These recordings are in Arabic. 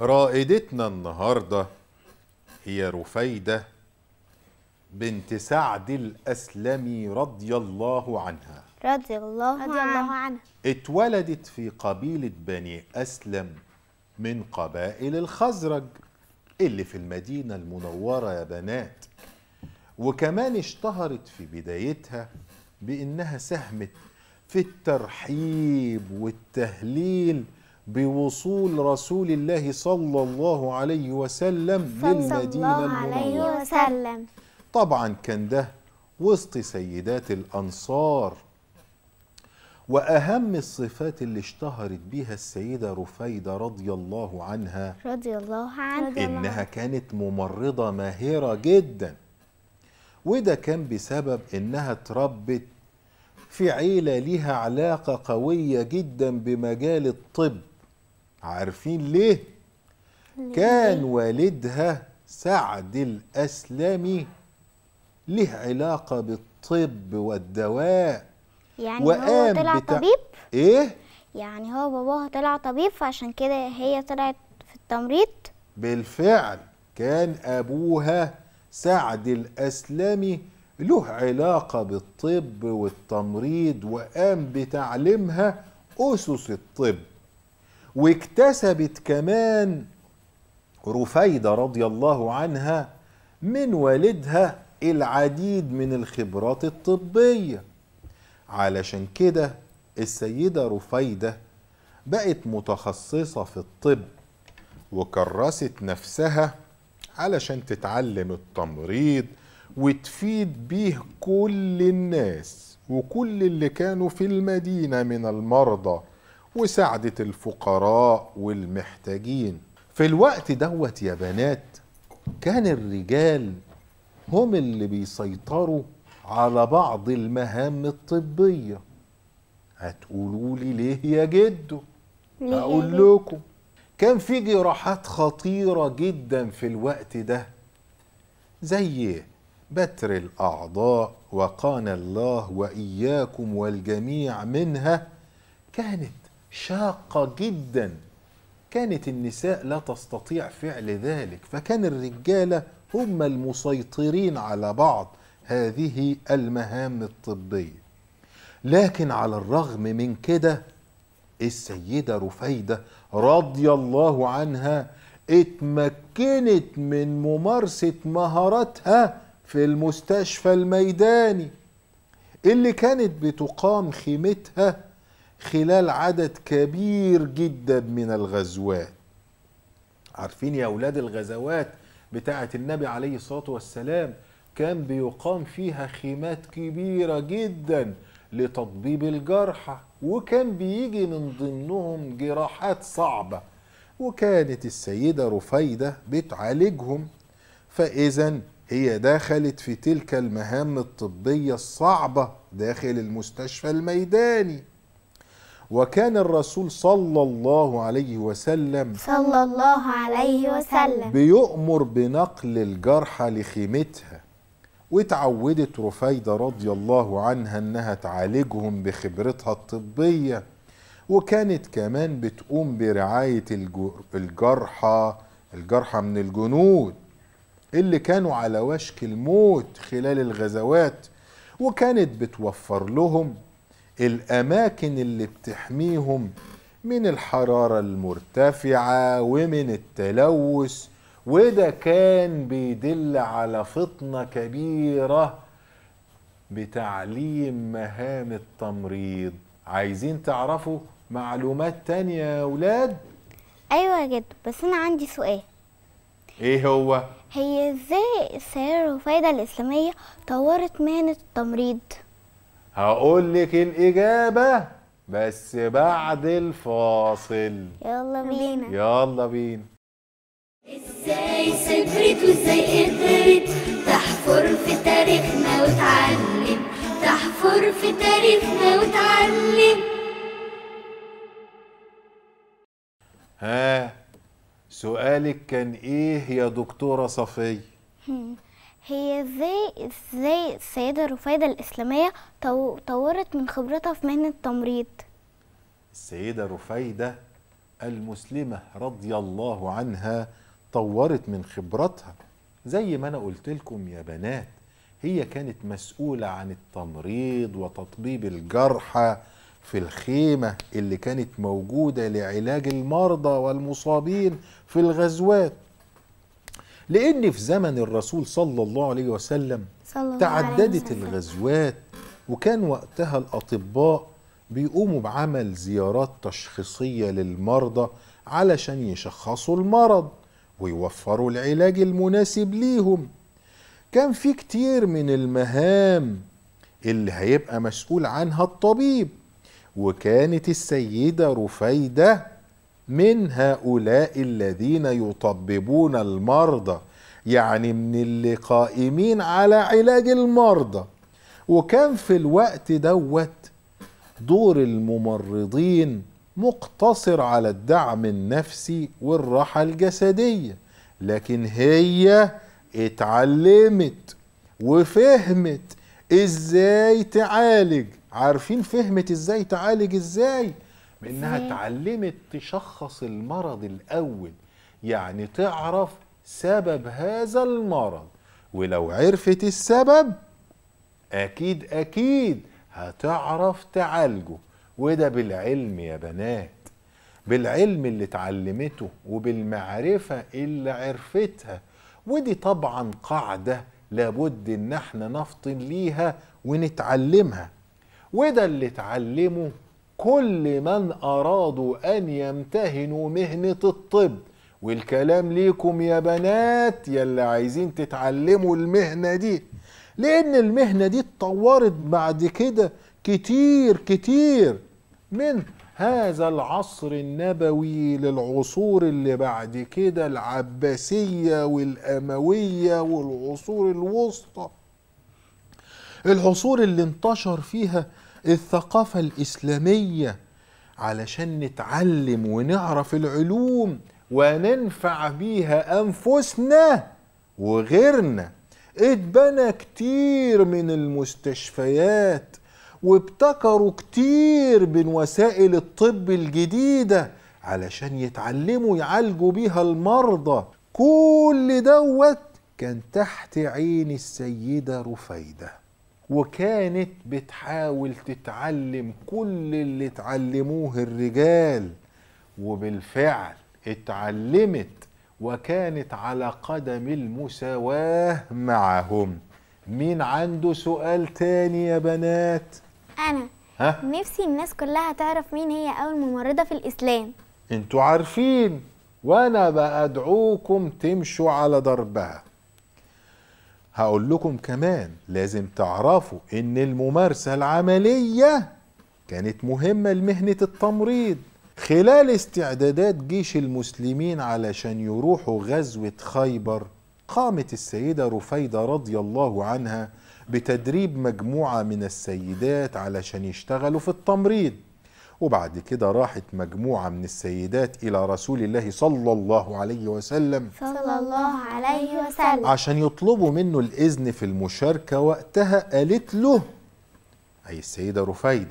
رائدتنا النهارده هي رفيده بنت سعد الاسلمي رضي الله عنها رضي الله, رضي الله عنها اتولدت في قبيله بني اسلم من قبائل الخزرج اللي في المدينه المنوره يا بنات وكمان اشتهرت في بدايتها بانها ساهمت في الترحيب والتهليل بوصول رسول الله صلى الله عليه وسلم للمدينة وسلم طبعا كان ده وسط سيدات الأنصار وأهم الصفات اللي اشتهرت بها السيدة رفيدة رضي الله عنها رضي الله عنها إنها كانت ممرضة ماهرة جدا وده كان بسبب إنها تربت في عيلة ليها علاقة قوية جدا بمجال الطب عارفين ليه؟ كان والدها سعد الأسلمي له علاقة بالطب والدواء يعني وقام هو طلع طبيب؟ إيه؟ يعني هو باباها طلع طبيب فعشان كده هي طلعت في التمريض؟ بالفعل كان أبوها سعد الأسلمي له علاقة بالطب والتمريض وقام بتعليمها أسس الطب واكتسبت كمان رفيدة رضي الله عنها من والدها العديد من الخبرات الطبية علشان كده السيدة رفيدة بقت متخصصة في الطب وكرست نفسها علشان تتعلم التمريض وتفيد بيه كل الناس وكل اللي كانوا في المدينة من المرضى وساعدت الفقراء والمحتاجين في الوقت دوت يا بنات كان الرجال هم اللي بيسيطروا على بعض المهام الطبية هتقولوا لي ليه يا جدو هقول لكم كان في جراحات خطيرة جدا في الوقت ده زي بتر الأعضاء وقانا الله وإياكم والجميع منها كانت شاقة جدا كانت النساء لا تستطيع فعل ذلك فكان الرجالة هم المسيطرين على بعض هذه المهام الطبية لكن على الرغم من كده السيدة رفيدة رضي الله عنها اتمكنت من ممارسة مهاراتها في المستشفى الميداني اللي كانت بتقام خيمتها خلال عدد كبير جدا من الغزوات عارفين يا أولاد الغزوات بتاعة النبي عليه الصلاة والسلام كان بيقام فيها خيمات كبيرة جدا لتطبيب الجرحى وكان بيجي من ضمنهم جراحات صعبة وكانت السيدة رفيدة بتعالجهم فإذا هي دخلت في تلك المهام الطبية الصعبة داخل المستشفى الميداني وكان الرسول صلى الله عليه وسلم صلى الله عليه وسلم بيؤمر بنقل الجرحى لخيمتها واتعودت رفايدة رضي الله عنها انها تعالجهم بخبرتها الطبية وكانت كمان بتقوم برعاية الجرحى الجرحى من الجنود اللي كانوا على وشك الموت خلال الغزوات وكانت بتوفر لهم الأماكن اللي بتحميهم من الحرارة المرتفعة ومن التلوث وده كان بيدل على فطنة كبيرة بتعليم مهام التمريض عايزين تعرفوا معلومات تانية يا ولاد؟ أيوة يا جد بس أنا عندي سؤال إيه هو؟ هي إزاي السيارة الفايدة الإسلامية طورت مهنة التمريض؟ هقول لك الإجابة بس بعد الفاصل يلا بينا يلا بينا ازاي سافرت وازاي قدرت تحفر في تاريخنا وتعلم تحفر في تاريخنا وتعلم ها سؤالك كان ايه يا دكتورة صفية هي ازاي ازاي السيدة رفيده الإسلامية طورت من خبرتها في مهنة التمريض؟ السيدة رفيده المسلمة رضي الله عنها طورت من خبرتها زي ما أنا قلت لكم يا بنات هي كانت مسؤولة عن التمريض وتطبيب الجرحى في الخيمة اللي كانت موجودة لعلاج المرضى والمصابين في الغزوات لأن في زمن الرسول صلى الله عليه وسلم الله تعددت عليه وسلم. الغزوات وكان وقتها الأطباء بيقوموا بعمل زيارات تشخيصية للمرضى علشان يشخصوا المرض ويوفروا العلاج المناسب ليهم كان في كتير من المهام اللي هيبقى مسؤول عنها الطبيب وكانت السيدة رفيدة من هؤلاء الذين يطببون المرضى يعني من اللي قائمين على علاج المرضى وكان في الوقت دوت دور الممرضين مقتصر على الدعم النفسي والراحة الجسدية لكن هي اتعلمت وفهمت ازاي تعالج عارفين فهمت ازاي تعالج ازاي بانها اتعلمت تشخص المرض الاول يعني تعرف سبب هذا المرض ولو عرفت السبب اكيد اكيد هتعرف تعالجه وده بالعلم يا بنات بالعلم اللي اتعلمته وبالمعرفة اللي عرفتها ودي طبعا قاعدة لابد ان احنا نفطن ليها ونتعلمها وده اللي اتعلمه كل من أرادوا أن يمتهنوا مهنة الطب والكلام ليكم يا بنات يلي عايزين تتعلموا المهنة دي لأن المهنة دي اتطورت بعد كده كتير كتير من هذا العصر النبوي للعصور اللي بعد كده العباسية والأموية والعصور الوسطى العصور اللي انتشر فيها الثقافة الإسلامية علشان نتعلم ونعرف العلوم وننفع بيها أنفسنا وغيرنا اتبنى كتير من المستشفيات وابتكروا كتير من وسائل الطب الجديدة علشان يتعلموا يعالجوا بيها المرضى كل دوت كان تحت عين السيدة رفيده وكانت بتحاول تتعلم كل اللي اتعلموه الرجال وبالفعل اتعلمت وكانت على قدم المساواة معهم مين عنده سؤال تاني يا بنات؟ أنا ها؟ نفسي الناس كلها تعرف مين هي أول ممرضة في الإسلام انتوا عارفين وأنا بأدعوكم تمشوا على دربها هقول لكم كمان لازم تعرفوا ان الممارسة العملية كانت مهمة لمهنة التمريض خلال استعدادات جيش المسلمين علشان يروحوا غزوة خيبر قامت السيدة رفيدة رضي الله عنها بتدريب مجموعة من السيدات علشان يشتغلوا في التمريض وبعد كده راحت مجموعة من السيدات إلى رسول الله صلى الله عليه وسلم صلى الله عليه وسلم عشان يطلبوا منه الإذن في المشاركة وقتها قالت له أي السيدة رفيدة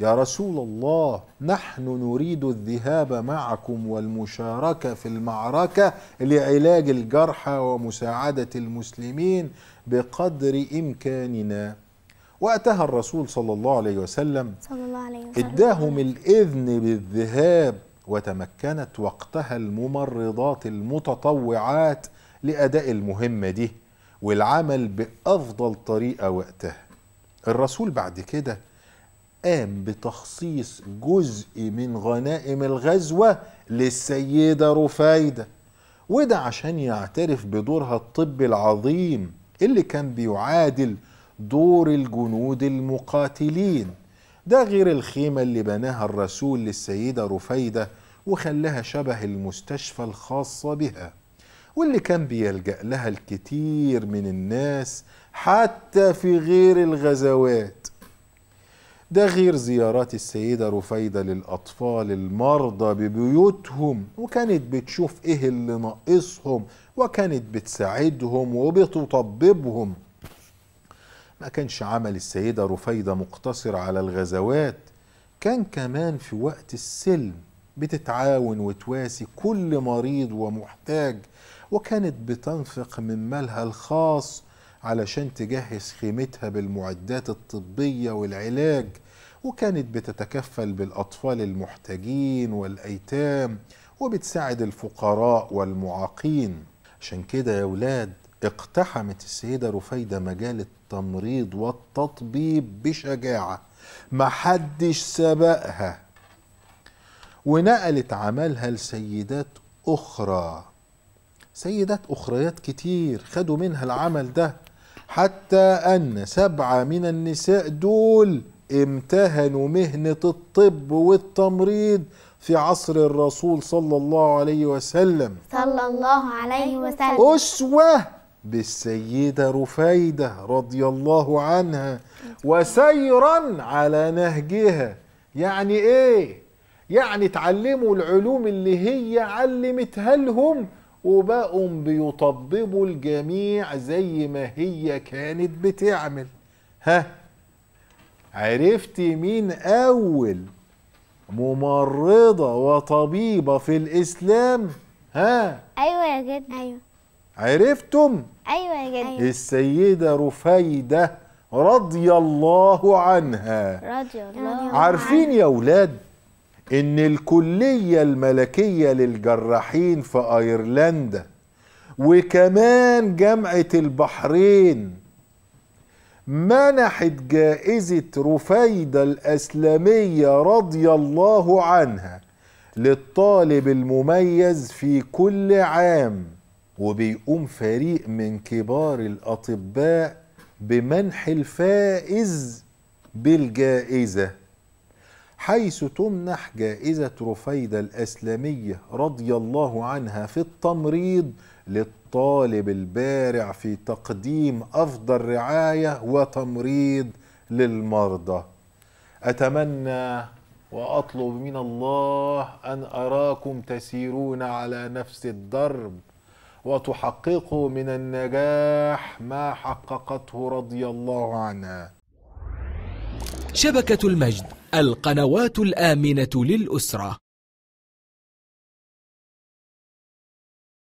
يا رسول الله نحن نريد الذهاب معكم والمشاركة في المعركة لعلاج الجرحى ومساعدة المسلمين بقدر إمكاننا وقتها الرسول صلى الله عليه وسلم صلى الله عليه وسلم اداهم الإذن بالذهاب وتمكنت وقتها الممرضات المتطوعات لأداء المهمة دي والعمل بأفضل طريقة وقتها الرسول بعد كده قام بتخصيص جزء من غنائم الغزوة للسيدة رفايدة وده عشان يعترف بدورها الطبي العظيم اللي كان بيعادل دور الجنود المقاتلين ده غير الخيمة اللي بناها الرسول للسيدة رفيدة وخلاها شبه المستشفى الخاصة بها واللي كان بيلجأ لها الكثير من الناس حتى في غير الغزوات ده غير زيارات السيدة رفيدة للأطفال المرضى ببيوتهم وكانت بتشوف إيه اللي ناقصهم وكانت بتساعدهم وبتطببهم ما كانش عمل السيدة رفيدة مقتصر على الغزوات كان كمان في وقت السلم بتتعاون وتواسي كل مريض ومحتاج وكانت بتنفق من مالها الخاص علشان تجهز خيمتها بالمعدات الطبية والعلاج وكانت بتتكفل بالأطفال المحتاجين والأيتام وبتساعد الفقراء والمعاقين عشان كده يا ولاد اقتحمت السيدة رفيدة مجال التمريض والتطبيب بشجاعة محدش سبقها ونقلت عملها لسيدات أخرى سيدات أخريات كتير خدوا منها العمل ده حتى أن سبعة من النساء دول امتهنوا مهنة الطب والتمريض في عصر الرسول صلى الله عليه وسلم صلى الله عليه وسلم أسوة بالسيدة رفيدة رضي الله عنها وسيرا على نهجها يعني ايه يعني اتعلموا العلوم اللي هي علمتها لهم وبقوا بيطببوا الجميع زي ما هي كانت بتعمل ها عرفتي مين اول ممرضة وطبيبة في الاسلام ها ايوه يا جد ايوه عرفتم ايوه يا جدي أيوة. السيده رفيده رضي الله عنها رضي الله عارفين يا اولاد ان الكليه الملكيه للجراحين في ايرلندا وكمان جامعه البحرين منحت جائزه رفيده الاسلاميه رضي الله عنها للطالب المميز في كل عام وبيقوم فريق من كبار الأطباء بمنح الفائز بالجائزة حيث تمنح جائزة رفيدة الأسلامية رضي الله عنها في التمريض للطالب البارع في تقديم أفضل رعاية وتمريض للمرضى أتمنى وأطلب من الله أن أراكم تسيرون على نفس الدرب وتحقق من النجاح ما حققته رضي الله عنها شبكة المجد القنوات الآمنة للأسرة